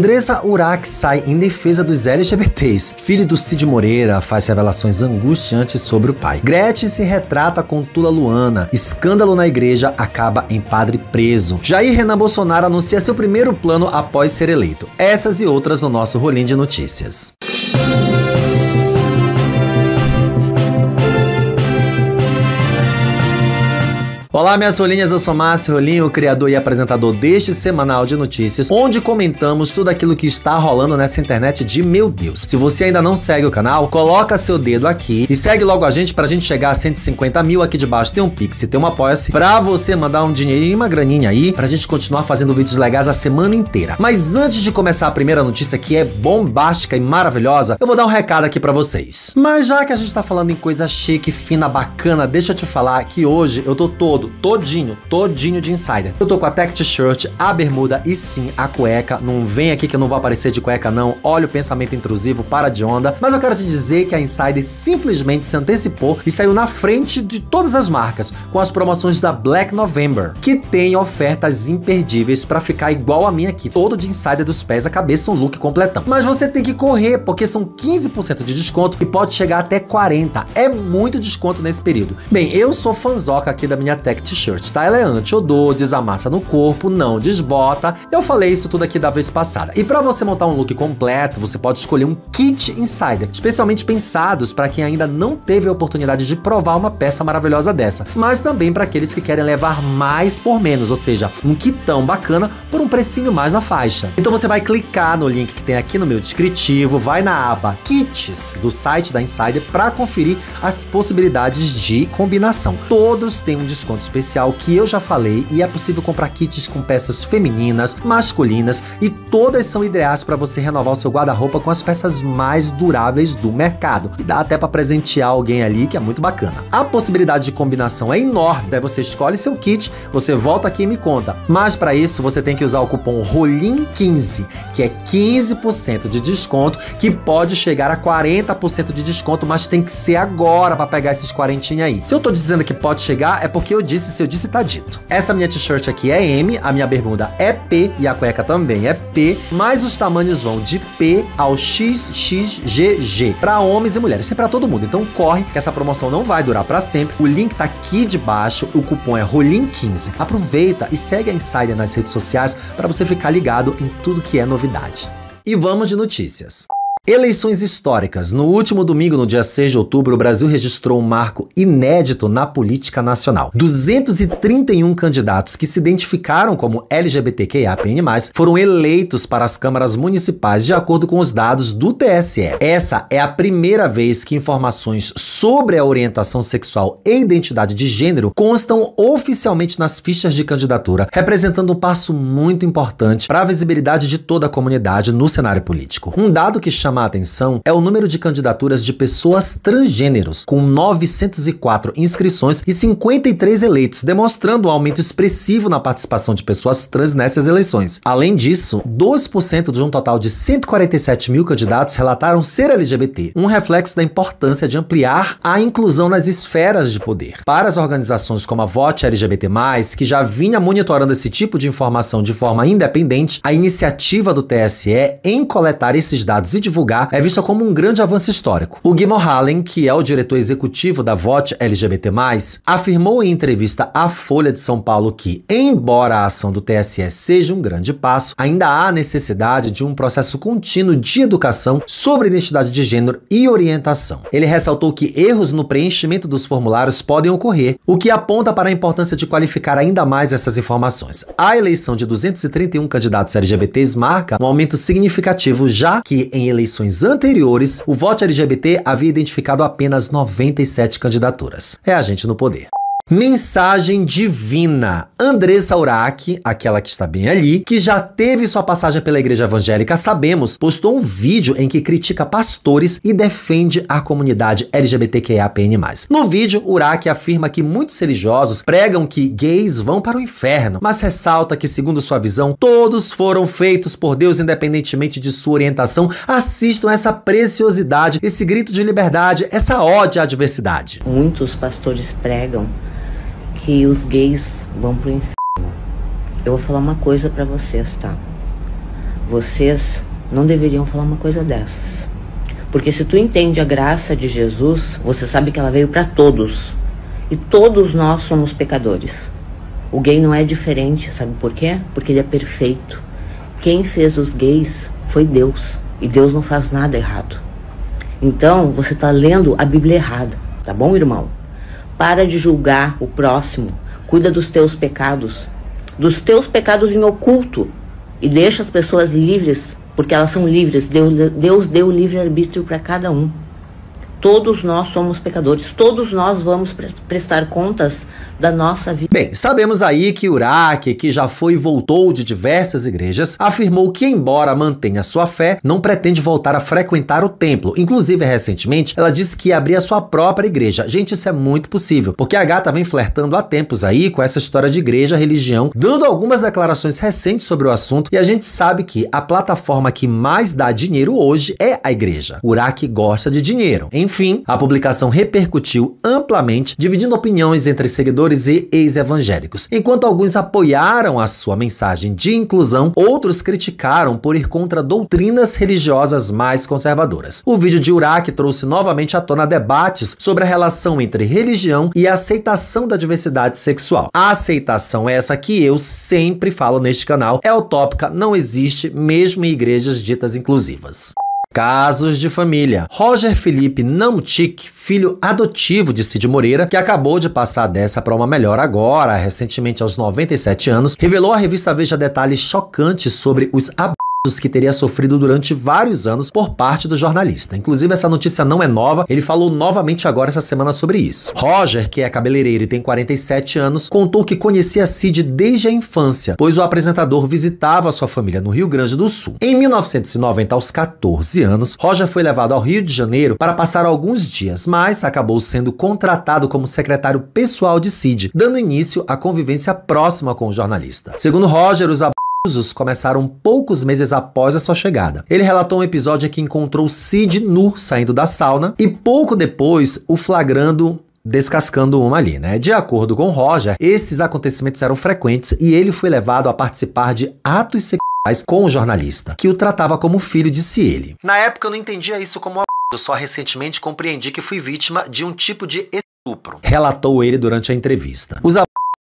Andressa Urac sai em defesa dos LGBTs. Filho do Cid Moreira faz revelações angustiantes sobre o pai. Gretchen se retrata com Tula Luana. Escândalo na igreja acaba em padre preso. Jair Renan Bolsonaro anuncia seu primeiro plano após ser eleito. Essas e outras no nosso rolinho de notícias. Olá, minhas rolinhas, eu sou Márcio Rolinho, criador e apresentador deste semanal de notícias, onde comentamos tudo aquilo que está rolando nessa internet de meu Deus. Se você ainda não segue o canal, coloca seu dedo aqui e segue logo a gente pra gente chegar a 150 mil aqui debaixo. Tem um Pix, tem uma apoia-se pra você mandar um dinheirinho e uma graninha aí pra gente continuar fazendo vídeos legais a semana inteira. Mas antes de começar a primeira notícia que é bombástica e maravilhosa, eu vou dar um recado aqui para vocês. Mas já que a gente tá falando em coisa chique, fina, bacana, deixa eu te falar que hoje eu tô todo todo, todinho, todinho de insider. Eu tô com a tech t-shirt, a bermuda e sim a cueca. Não vem aqui que eu não vou aparecer de cueca não. Olha o pensamento intrusivo, para de onda. Mas eu quero te dizer que a Insider simplesmente se antecipou e saiu na frente de todas as marcas com as promoções da Black November, que tem ofertas imperdíveis para ficar igual a minha aqui, todo de Insider dos pés à cabeça, um look completão. Mas você tem que correr, porque são 15% de desconto e pode chegar até 40. É muito desconto nesse período. Bem, eu sou fanzoca aqui da minha tela. Tech T-shirt, tá? Ela é anti-odor, desamassa no corpo, não desbota. Eu falei isso tudo aqui da vez passada. E para você montar um look completo, você pode escolher um kit insider, especialmente pensados para quem ainda não teve a oportunidade de provar uma peça maravilhosa dessa, mas também para aqueles que querem levar mais por menos, ou seja, um kitão bacana por um precinho mais na faixa. Então você vai clicar no link que tem aqui no meu descritivo, vai na aba Kits do site da Insider para conferir as possibilidades de combinação. Todos têm um desconto desconto especial que eu já falei e é possível comprar kits com peças femininas, masculinas e todas são ideais para você renovar o seu guarda-roupa com as peças mais duráveis do mercado. E dá até para presentear alguém ali, que é muito bacana. A possibilidade de combinação é enorme, daí é, você escolhe seu kit, você volta aqui e me conta. Mas para isso você tem que usar o cupom ROLIN15, que é 15% de desconto, que pode chegar a 40% de desconto, mas tem que ser agora para pegar esses quarentinha aí. Se eu tô dizendo que pode chegar, é porque eu disse, se eu disse, tá dito. Essa minha t-shirt aqui é M, a minha bermuda é P e a cueca também é P, mas os tamanhos vão de P ao XXGG para homens e mulheres, isso é para todo mundo. Então corre, que essa promoção não vai durar para sempre. O link tá aqui de baixo, o cupom é ROLIN15. Aproveita e segue a Insider nas redes sociais para você ficar ligado em tudo que é novidade. E vamos de notícias. Eleições históricas. No último domingo, no dia 6 de outubro, o Brasil registrou um marco inédito na política nacional. 231 candidatos que se identificaram como LGBTQIAPN+, foram eleitos para as câmaras municipais de acordo com os dados do TSE. Essa é a primeira vez que informações sobre a orientação sexual e identidade de gênero constam oficialmente nas fichas de candidatura, representando um passo muito importante para a visibilidade de toda a comunidade no cenário político. Um dado que chama chamar a atenção é o número de candidaturas de pessoas transgêneros, com 904 inscrições e 53 eleitos, demonstrando um aumento expressivo na participação de pessoas trans nessas eleições. Além disso, 12% de um total de 147 mil candidatos relataram ser LGBT, um reflexo da importância de ampliar a inclusão nas esferas de poder. Para as organizações como a Vote LGBT+, que já vinha monitorando esse tipo de informação de forma independente, a iniciativa do TSE em coletar esses dados e divulgar divulgar é vista como um grande avanço histórico. O Gil Hallen, que é o diretor executivo da VOT LGBT+, afirmou em entrevista à Folha de São Paulo que, embora a ação do TSE seja um grande passo, ainda há necessidade de um processo contínuo de educação sobre identidade de gênero e orientação. Ele ressaltou que erros no preenchimento dos formulários podem ocorrer, o que aponta para a importância de qualificar ainda mais essas informações. A eleição de 231 candidatos LGBTs marca um aumento significativo, já que em eleições eleições anteriores, o voto LGBT havia identificado apenas 97 candidaturas. É a gente no poder. Mensagem Divina. Andressa Uraki, aquela que está bem ali, que já teve sua passagem pela Igreja Evangélica, sabemos, postou um vídeo em que critica pastores e defende a comunidade LGBTQIAPN+. No vídeo, Uraki afirma que muitos religiosos pregam que gays vão para o inferno, mas ressalta que, segundo sua visão, todos foram feitos por Deus independentemente de sua orientação. Assistam essa preciosidade, esse grito de liberdade, essa ódio à adversidade. Muitos pastores pregam que os gays vão pro inferno. Eu vou falar uma coisa para vocês, tá? Vocês não deveriam falar uma coisa dessas. Porque se tu entende a graça de Jesus, você sabe que ela veio para todos. E todos nós somos pecadores. O gay não é diferente, sabe por quê? Porque ele é perfeito. Quem fez os gays foi Deus. E Deus não faz nada errado. Então, você está lendo a Bíblia errada, tá bom, irmão? Para de julgar o próximo. Cuida dos teus pecados. Dos teus pecados em oculto. E deixa as pessoas livres, porque elas são livres. Deus, Deus deu livre-arbítrio para cada um. Todos nós somos pecadores. Todos nós vamos prestar contas da nossa vida. Bem, sabemos aí que Uraque, que já foi e voltou de diversas igrejas, afirmou que, embora mantenha sua fé, não pretende voltar a frequentar o templo. Inclusive, recentemente, ela disse que ia abrir a sua própria igreja. Gente, isso é muito possível, porque a gata vem flertando há tempos aí com essa história de igreja, religião, dando algumas declarações recentes sobre o assunto, e a gente sabe que a plataforma que mais dá dinheiro hoje é a igreja. Uraque gosta de dinheiro. Enfim, a publicação repercutiu amplamente, dividindo opiniões entre seguidores pastores e ex-evangélicos. Enquanto alguns apoiaram a sua mensagem de inclusão, outros criticaram por ir contra doutrinas religiosas mais conservadoras. O vídeo de Urak trouxe novamente à tona debates sobre a relação entre religião e aceitação da diversidade sexual. A aceitação é essa que eu sempre falo neste canal, é utópica, não existe, mesmo em igrejas ditas inclusivas. Casos de família. Roger Felipe Namutic, filho adotivo de Cid Moreira, que acabou de passar dessa para uma melhor agora, recentemente aos 97 anos, revelou à revista Veja detalhes chocantes sobre os ab que teria sofrido durante vários anos por parte do jornalista. Inclusive, essa notícia não é nova, ele falou novamente agora essa semana sobre isso. Roger, que é cabeleireiro e tem 47 anos, contou que conhecia Cid desde a infância, pois o apresentador visitava sua família no Rio Grande do Sul. Em 1990, aos 14 anos, Roger foi levado ao Rio de Janeiro para passar alguns dias, mas acabou sendo contratado como secretário pessoal de Cid, dando início à convivência próxima com o jornalista. Segundo Roger, os Intrusos começaram poucos meses após a sua chegada. Ele relatou um episódio em que encontrou Sid nu saindo da sauna e pouco depois o flagrando descascando uma ali, né? De acordo com Roger, esses acontecimentos eram frequentes e ele foi levado a participar de atos sexuais com o jornalista, que o tratava como filho, disse ele. Na época eu não entendia isso como eu só recentemente compreendi que fui vítima de um tipo de estupro, relatou ele durante a entrevista. Os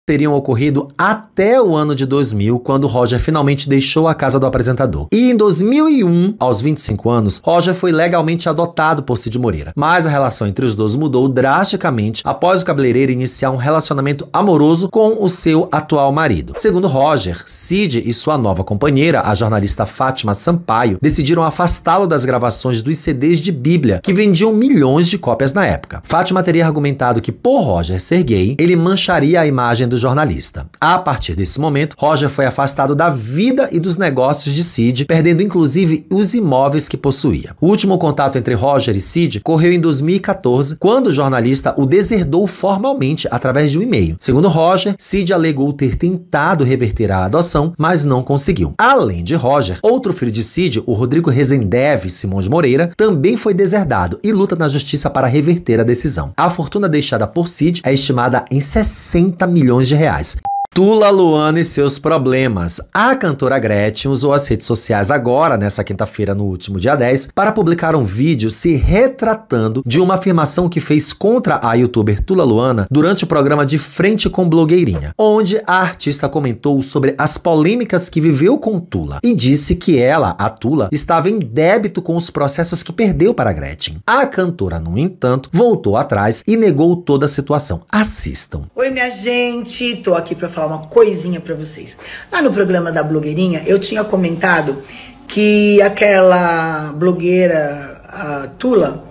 teriam ocorrido até o ano de 2000, quando Roger finalmente deixou a casa do apresentador. E em 2001, aos 25 anos, Roger foi legalmente adotado por Cid Moreira. Mas a relação entre os dois mudou drasticamente após o cabeleireiro iniciar um relacionamento amoroso com o seu atual marido. Segundo Roger, Cid e sua nova companheira, a jornalista Fátima Sampaio, decidiram afastá-lo das gravações dos CDs de Bíblia, que vendiam milhões de cópias na época. Fátima teria argumentado que, por Roger ser gay, ele mancharia a imagem do do jornalista. A partir desse momento, Roger foi afastado da vida e dos negócios de Sid, perdendo inclusive os imóveis que possuía. O último contato entre Roger e Sid correu em 2014, quando o jornalista o deserdou formalmente através de um e-mail. Segundo Roger, Sid alegou ter tentado reverter a adoção, mas não conseguiu. Além de Roger, outro filho de Sid, o Rodrigo Rezendeve Simões Moreira, também foi deserdado e luta na justiça para reverter a decisão. A fortuna deixada por Sid é estimada em 60 milhões milhões de reais. Tula Luana e seus problemas. A cantora Gretchen usou as redes sociais agora, nessa quinta-feira, no último dia 10, para publicar um vídeo se retratando de uma afirmação que fez contra a youtuber Tula Luana durante o programa De Frente com Blogueirinha, onde a artista comentou sobre as polêmicas que viveu com Tula e disse que ela, a Tula, estava em débito com os processos que perdeu para Gretchen. A cantora, no entanto, voltou atrás e negou toda a situação. Assistam. Oi, minha gente, tô aqui para falar falar uma coisinha para vocês. Lá no programa da blogueirinha, eu tinha comentado que aquela blogueira a Tula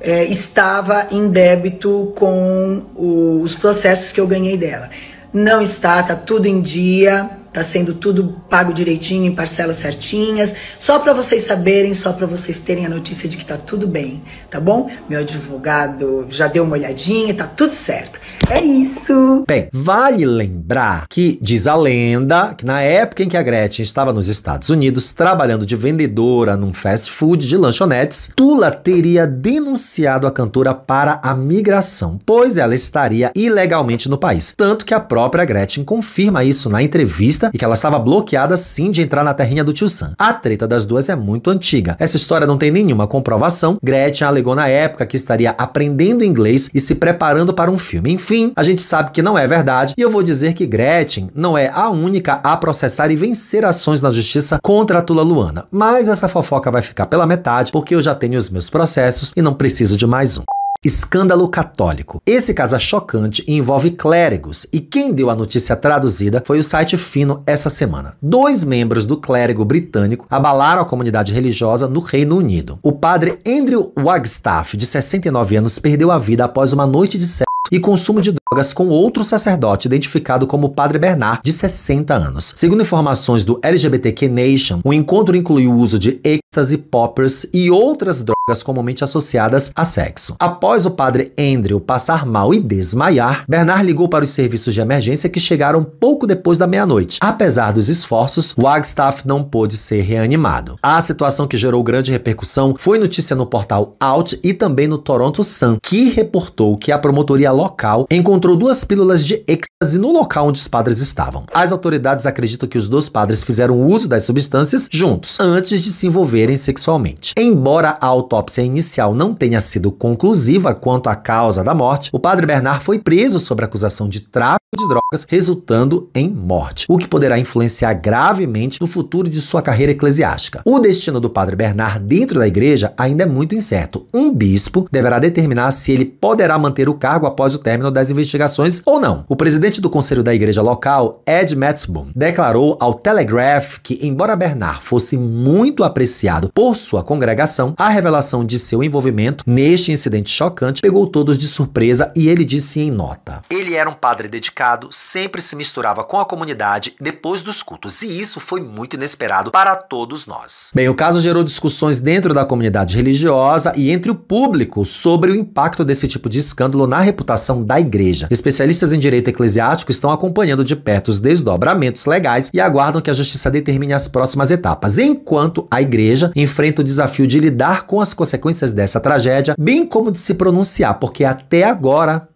é, estava em débito com o, os processos que eu ganhei dela. Não está, tá tudo em dia. Tá sendo tudo pago direitinho, em parcelas certinhas, só para vocês saberem, só para vocês terem a notícia de que tá tudo bem, tá bom? Meu advogado já deu uma olhadinha, tá tudo certo. É isso. Bem, vale lembrar que diz a lenda que na época em que a Gretchen estava nos Estados Unidos trabalhando de vendedora num fast food de lanchonetes, Tula teria denunciado a cantora para a migração, pois ela estaria ilegalmente no país. Tanto que a própria Gretchen confirma isso na entrevista e que ela estava bloqueada sim de entrar na terrinha do tio Sam. A treta das duas é muito antiga. Essa história não tem nenhuma comprovação. Gretchen alegou na época que estaria aprendendo inglês e se preparando para um filme. Enfim, a gente sabe que não é verdade e eu vou dizer que Gretchen não é a única a processar e vencer ações na justiça contra a Tula Luana. Mas essa fofoca vai ficar pela metade porque eu já tenho os meus processos e não preciso de mais um. Escândalo católico. Esse caso é chocante e envolve clérigos, e quem deu a notícia traduzida foi o site Fino essa semana. Dois membros do clérigo britânico abalaram a comunidade religiosa no Reino Unido. O padre Andrew Wagstaff, de 69 anos, perdeu a vida após uma noite de sexo e consumo de drogas com outro sacerdote identificado como Padre Bernard, de 60 anos. Segundo informações do LGBTQ Nation, o encontro incluiu o uso de êxtase, poppers e outras drogas comumente associadas a sexo. Após o padre Andrew passar mal e desmaiar, Bernard ligou para os serviços de emergência que chegaram pouco depois da meia-noite. Apesar dos esforços, Wagstaff não pôde ser reanimado. A situação que gerou grande repercussão foi notícia no portal Out e também no Toronto Sun, que reportou que a promotoria local, encontrou duas pílulas de êxtase no local onde os padres estavam. As autoridades acreditam que os dois padres fizeram uso das substâncias juntos, antes de se envolverem sexualmente. Embora a autópsia inicial não tenha sido conclusiva quanto à causa da morte, o padre Bernard foi preso sob acusação de tráfico de drogas, resultando em morte, o que poderá influenciar gravemente no futuro de sua carreira eclesiástica. O destino do padre Bernard dentro da igreja ainda é muito incerto. Um bispo deverá determinar se ele poderá manter o cargo após após o término das investigações ou não. O presidente do conselho da igreja local, Ed Metzboom, declarou ao Telegraph que, embora Bernard fosse muito apreciado por sua congregação, a revelação de seu envolvimento neste incidente chocante pegou todos de surpresa e ele disse em nota: Ele era um padre dedicado, sempre se misturava com a comunidade depois dos cultos, e isso foi muito inesperado para todos nós. Bem, o caso gerou discussões dentro da comunidade religiosa e entre o público sobre o impacto desse tipo de escândalo na reputação da igreja. Especialistas em direito eclesiástico estão acompanhando de perto os desdobramentos legais e aguardam que a justiça determine as próximas etapas, enquanto a igreja enfrenta o desafio de lidar com as consequências dessa tragédia, bem como de se pronunciar, porque até agora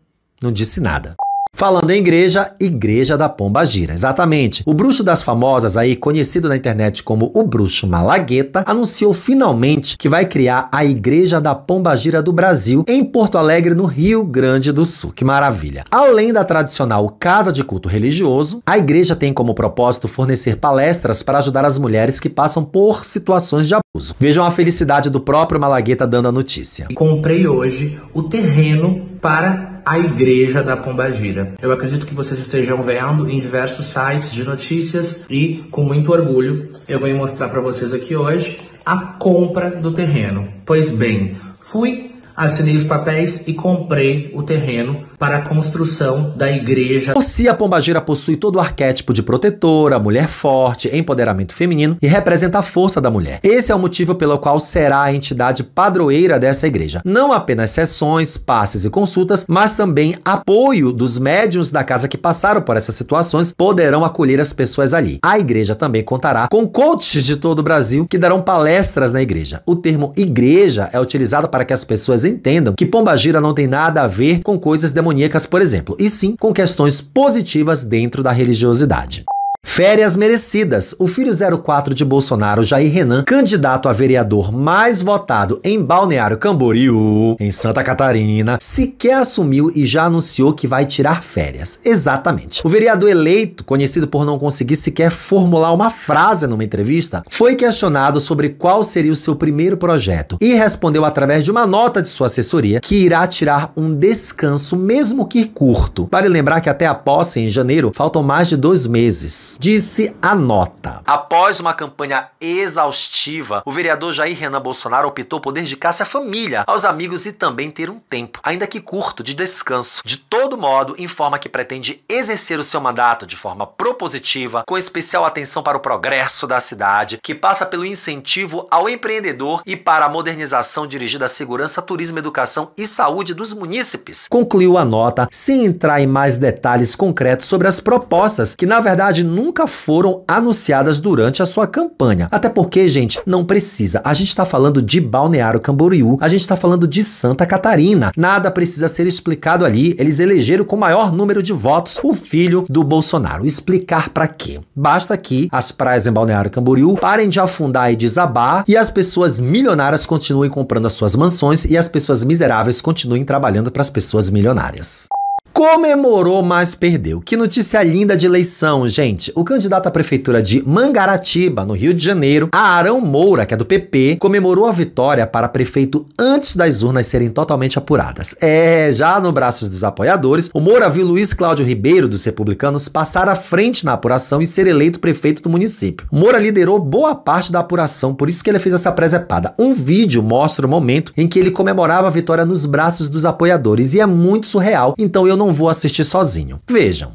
não disse nada. Falando em igreja, Igreja da Pomba Gira. Exatamente. O bruxo das famosas aí, conhecido na internet como o bruxo Malagueta, anunciou finalmente que vai criar a Igreja da Pomba Gira do Brasil em Porto Alegre, no Rio Grande do Sul. Que maravilha. Além da tradicional casa de culto religioso, a igreja tem como propósito fornecer palestras para ajudar as mulheres que passam por situações de abuso. Vejam a felicidade do próprio Malagueta dando a notícia. Comprei hoje o terreno para a Igreja da Pombagira. Eu acredito que vocês estejam vendo em diversos sites de notícias e, com muito orgulho, eu venho mostrar para vocês aqui hoje a compra do terreno. Pois bem, fui assinei os papéis e comprei o terreno para a construção da igreja. a Pombagira possui todo o arquétipo de protetora, mulher forte, empoderamento feminino e representa a força da mulher. Esse é o motivo pelo qual será a entidade padroeira dessa igreja. Não apenas sessões, passes e consultas, mas também apoio dos médiums da casa que passaram por essas situações poderão acolher as pessoas ali. A igreja também contará com coaches de todo o Brasil que darão palestras na igreja. O termo igreja é utilizado para que as pessoas entendam que Pombagira não tem nada a ver com coisas demoníacas, por exemplo, e sim com questões positivas dentro da religiosidade. Férias merecidas. O filho 04 de Bolsonaro, Jair Renan, candidato a vereador mais votado em Balneário Camboriú, em Santa Catarina, sequer assumiu e já anunciou que vai tirar férias. Exatamente. O vereador eleito, conhecido por não conseguir sequer formular uma frase numa entrevista, foi questionado sobre qual seria o seu primeiro projeto e respondeu através de uma nota de sua assessoria que irá tirar um descanso, mesmo que curto. Vale lembrar que até a posse, em janeiro, faltam mais de dois meses disse a nota. Após uma campanha exaustiva, o vereador Jair Renan Bolsonaro optou por dedicar-se à família, aos amigos e também ter um tempo, ainda que curto, de descanso. De todo modo, informa que pretende exercer o seu mandato de forma propositiva, com especial atenção para o progresso da cidade, que passa pelo incentivo ao empreendedor e para a modernização dirigida à segurança, turismo, educação e saúde dos munícipes. Concluiu a nota, sem entrar em mais detalhes concretos sobre as propostas, que na verdade nunca nunca foram anunciadas durante a sua campanha. Até porque, gente, não precisa. A gente está falando de Balneário Camboriú, a gente está falando de Santa Catarina. Nada precisa ser explicado ali. Eles elegeram com maior número de votos o filho do Bolsonaro. Explicar para quê? Basta que as praias em Balneário Camboriú parem de afundar e desabar e as pessoas milionárias continuem comprando as suas mansões e as pessoas miseráveis continuem trabalhando para as pessoas milionárias comemorou, mas perdeu. Que notícia linda de eleição, gente. O candidato à prefeitura de Mangaratiba, no Rio de Janeiro, Arão Moura, que é do PP, comemorou a vitória para prefeito antes das urnas serem totalmente apuradas. É, já no braços dos apoiadores, o Moura viu Luiz Cláudio Ribeiro, dos republicanos, passar à frente na apuração e ser eleito prefeito do município. O Moura liderou boa parte da apuração, por isso que ele fez essa presepada. Um vídeo mostra o momento em que ele comemorava a vitória nos braços dos apoiadores e é muito surreal, então eu não não vou assistir sozinho. Vejam.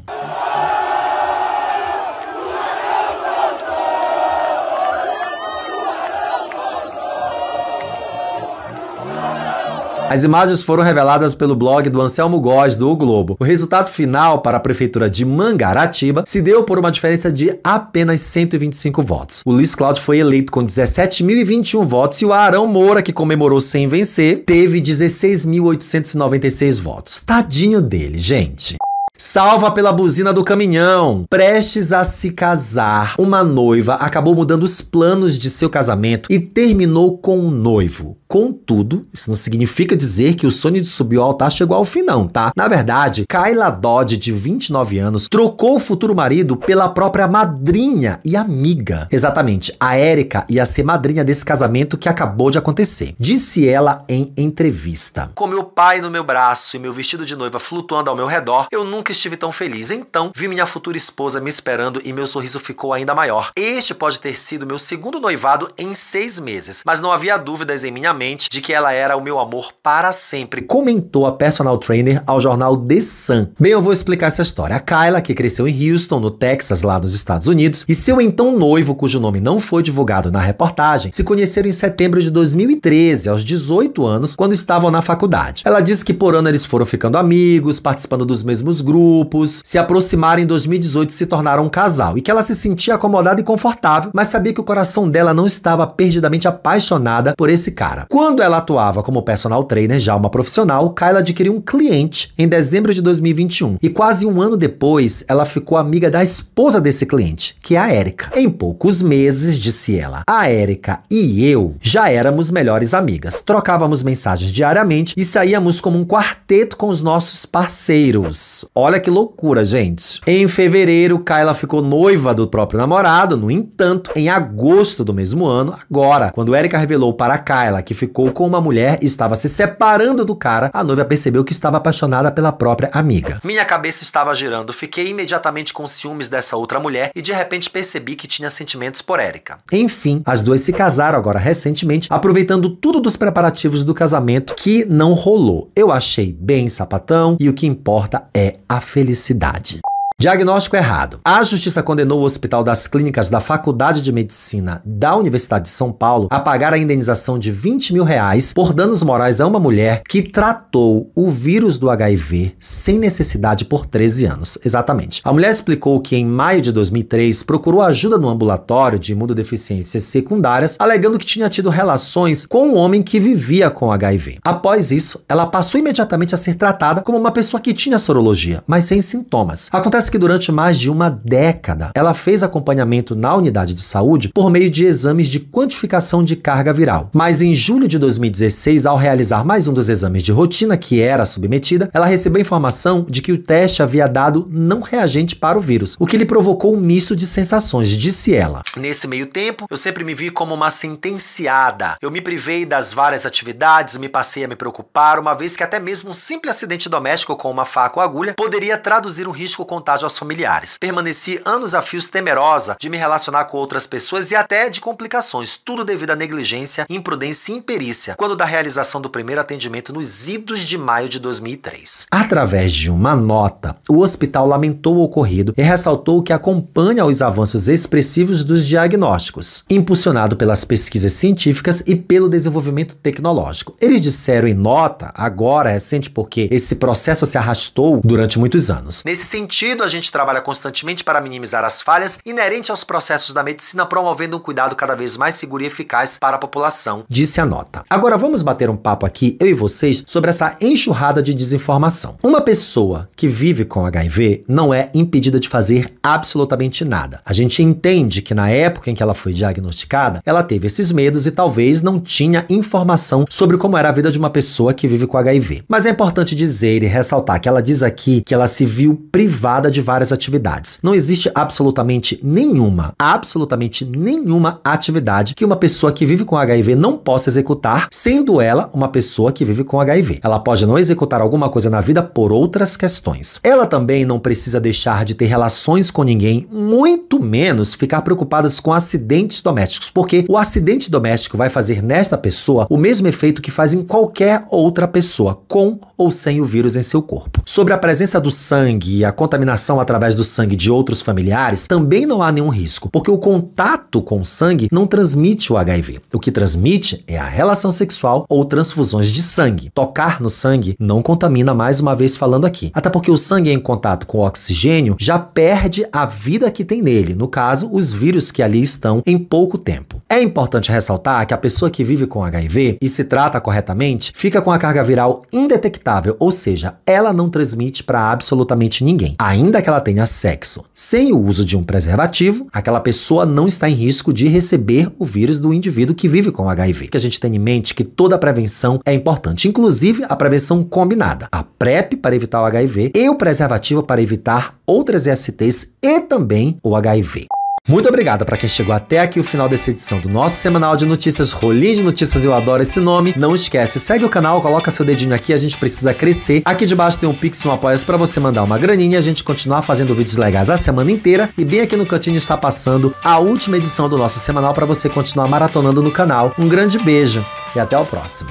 As imagens foram reveladas pelo blog do Anselmo Góes do o Globo. O resultado final para a prefeitura de Mangaratiba se deu por uma diferença de apenas 125 votos. O Luiz Cláudio foi eleito com 17.021 votos e o Arão Moura, que comemorou sem vencer, teve 16.896 votos. Tadinho dele, gente salva pela buzina do caminhão. Prestes a se casar, uma noiva acabou mudando os planos de seu casamento e terminou com o um noivo. Contudo, isso não significa dizer que o sonho de subir ao altar chegou ao fim, não, tá? Na verdade, Kyla Dodge, de 29 anos, trocou o futuro marido pela própria madrinha e amiga. Exatamente, a Erika ia ser madrinha desse casamento que acabou de acontecer. Disse ela em entrevista: Com meu pai no meu braço e meu vestido de noiva flutuando ao meu redor, eu nunca Nunca estive tão feliz. Então, vi minha futura esposa me esperando e meu sorriso ficou ainda maior. Este pode ter sido meu segundo noivado em seis meses, mas não havia dúvidas em minha mente de que ela era o meu amor para sempre, comentou a personal trainer ao jornal The Sun. Bem, eu vou explicar essa história. A Kyla, que cresceu em Houston, no Texas, lá nos Estados Unidos, e seu então noivo, cujo nome não foi divulgado na reportagem, se conheceram em setembro de 2013, aos 18 anos, quando estavam na faculdade. Ela disse que por ano eles foram ficando amigos, participando dos mesmos grupos grupos, se aproximaram em 2018 e se tornaram um casal, e que ela se sentia acomodada e confortável, mas sabia que o coração dela não estava perdidamente apaixonada por esse cara. Quando ela atuava como personal trainer, já uma profissional, Kyla adquiriu um cliente em dezembro de 2021, e quase um ano depois ela ficou amiga da esposa desse cliente, que é a Erika. Em poucos meses, disse ela, a Erika e eu já éramos melhores amigas, trocávamos mensagens diariamente e saíamos como um quarteto com os nossos parceiros. Olha Olha que loucura, gente. Em fevereiro, Kyla ficou noiva do próprio namorado. No entanto, em agosto do mesmo ano, agora, quando Erika revelou para Kyla que ficou com uma mulher e estava se separando do cara, a noiva percebeu que estava apaixonada pela própria amiga. Minha cabeça estava girando, fiquei imediatamente com ciúmes dessa outra mulher e de repente percebi que tinha sentimentos por Erika. Enfim, as duas se casaram agora recentemente, aproveitando tudo dos preparativos do casamento que não rolou. Eu achei bem sapatão e o que importa é a a felicidade. Diagnóstico errado. A justiça condenou o Hospital das Clínicas da Faculdade de Medicina da Universidade de São Paulo a pagar a indenização de 20 mil reais por danos morais a uma mulher que tratou o vírus do HIV sem necessidade por 13 anos. Exatamente. A mulher explicou que em maio de 2003 procurou ajuda no ambulatório de imunodeficiências secundárias, alegando que tinha tido relações com um homem que vivia com HIV. Após isso, ela passou imediatamente a ser tratada como uma pessoa que tinha sorologia, mas sem sintomas. Acontece que durante mais de uma década ela fez acompanhamento na unidade de saúde por meio de exames de quantificação de carga viral. Mas em julho de 2016, ao realizar mais um dos exames de rotina que era submetida, ela recebeu informação de que o teste havia dado não reagente para o vírus, o que lhe provocou um misto de sensações, disse ela. Nesse meio tempo, eu sempre me vi como uma sentenciada. Eu me privei das várias atividades, me passei a me preocupar, uma vez que até mesmo um simples acidente doméstico com uma faca ou agulha poderia traduzir um risco contágio aos familiares. Permaneci anos a fios temerosa de me relacionar com outras pessoas e até de complicações, tudo devido à negligência, imprudência e imperícia, quando da realização do primeiro atendimento nos idos de maio de 2003. Através de uma nota, o hospital lamentou o ocorrido e ressaltou que acompanha os avanços expressivos dos diagnósticos, impulsionado pelas pesquisas científicas e pelo desenvolvimento tecnológico. Eles disseram em nota, agora recente, porque esse processo se arrastou durante muitos anos. Nesse sentido, a gente trabalha constantemente para minimizar as falhas inerentes aos processos da medicina, promovendo um cuidado cada vez mais seguro e eficaz para a população, disse a nota. Agora vamos bater um papo aqui, eu e vocês, sobre essa enxurrada de desinformação. Uma pessoa que vive com HIV não é impedida de fazer absolutamente nada. A gente entende que na época em que ela foi diagnosticada, ela teve esses medos e talvez não tinha informação sobre como era a vida de uma pessoa que vive com HIV. Mas é importante dizer e ressaltar que ela diz aqui que ela se viu privada de várias atividades. Não existe absolutamente nenhuma, absolutamente nenhuma atividade que uma pessoa que vive com HIV não possa executar, sendo ela uma pessoa que vive com HIV. Ela pode não executar alguma coisa na vida por outras questões. Ela também não precisa deixar de ter relações com ninguém, muito menos ficar preocupadas com acidentes domésticos, porque o acidente doméstico vai fazer nesta pessoa o mesmo efeito que faz em qualquer outra pessoa, com ou sem o vírus em seu corpo. Sobre a presença do sangue e a contaminação contaminação através do sangue de outros familiares, também não há nenhum risco, porque o contato com o sangue não transmite o HIV. O que transmite é a relação sexual ou transfusões de sangue. Tocar no sangue não contamina, mais uma vez falando aqui. Até porque o sangue em contato com o oxigênio já perde a vida que tem nele, no caso, os vírus que ali estão em pouco tempo. É importante ressaltar que a pessoa que vive com HIV e se trata corretamente fica com a carga viral indetectável, ou seja, ela não transmite para absolutamente ninguém. Ainda ainda que ela tenha sexo, sem o uso de um preservativo, aquela pessoa não está em risco de receber o vírus do indivíduo que vive com HIV. Que a gente tenha em mente que toda a prevenção é importante, inclusive a prevenção combinada, a PrEP para evitar o HIV e o preservativo para evitar outras STs e também o HIV. Muito obrigado para quem chegou até aqui o final dessa edição do nosso semanal de notícias, Rolim de Notícias, eu adoro esse nome. Não esquece, segue o canal, coloca seu dedinho aqui, a gente precisa crescer. Aqui debaixo tem um Pix e um apoia para você mandar uma graninha e a gente continuar fazendo vídeos legais a semana inteira. E bem aqui no cantinho está passando a última edição do nosso semanal para você continuar maratonando no canal. Um grande beijo e até o próximo.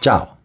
Tchau!